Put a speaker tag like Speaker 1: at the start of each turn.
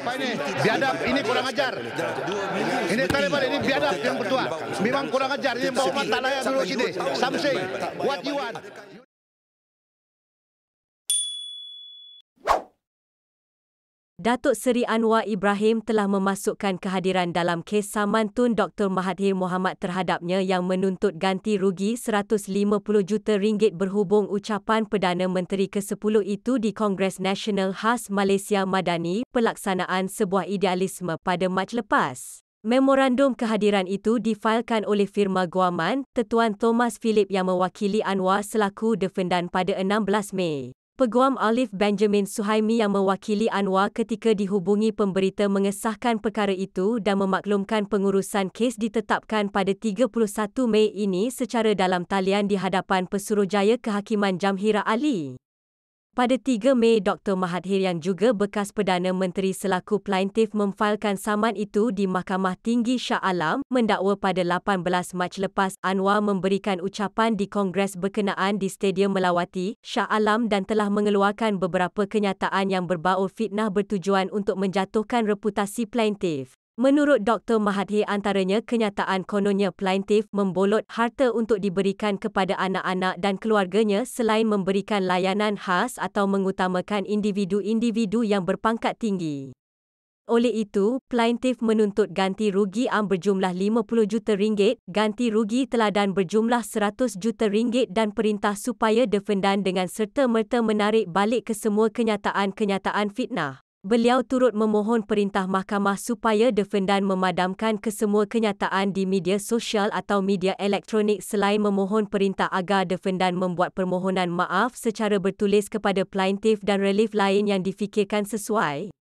Speaker 1: apa ini? Biadab ini kurang ajar. Ini Taliban ini biadab yang berdua Memang kurang ajar. Ini bawa mata layak dulu sini. Samsung, what you want? Datuk Seri Anwar Ibrahim telah memasukkan kehadiran dalam kes saman Tun Dr. Mahathir Mohamad terhadapnya yang menuntut ganti rugi RM150 juta ringgit berhubung ucapan Perdana Menteri ke-10 itu di Kongres Nasional khas Malaysia Madani pelaksanaan sebuah idealisme pada Mac lepas. Memorandum kehadiran itu difailkan oleh firma Guaman, Tetuan Thomas Philip yang mewakili Anwar selaku defendan pada 16 Mei. Peguam Alif Benjamin Suhaimi yang mewakili Anwar ketika dihubungi pemberita mengesahkan perkara itu dan memaklumkan pengurusan kes ditetapkan pada 31 Mei ini secara dalam talian di hadapan Pesuruhjaya Kehakiman Jamhira Ali. Pada 3 Mei, Dr. Mahathir yang juga bekas Perdana Menteri selaku plaintif memfailkan saman itu di Mahkamah Tinggi Shah Alam mendakwa pada 18 Mac lepas Anwar memberikan ucapan di Kongres berkenaan di Stadium Melawati, Shah Alam dan telah mengeluarkan beberapa kenyataan yang berbau fitnah bertujuan untuk menjatuhkan reputasi plaintif. Menurut Dr. Mahathir antaranya kenyataan kononnya plaintif membolot harta untuk diberikan kepada anak-anak dan keluarganya selain memberikan layanan khas atau mengutamakan individu-individu yang berpangkat tinggi. Oleh itu, plaintif menuntut ganti rugi am berjumlah 50 juta ringgit, ganti rugi teladan berjumlah 100 juta ringgit dan perintah supaya defendan dengan serta merta menarik balik kesemua kenyataan-kenyataan fitnah. Beliau turut memohon perintah mahkamah supaya defendan memadamkan kesemua kenyataan di media sosial atau media elektronik selain memohon perintah agar defendan membuat permohonan maaf secara bertulis kepada plaintif dan relief lain yang difikirkan sesuai.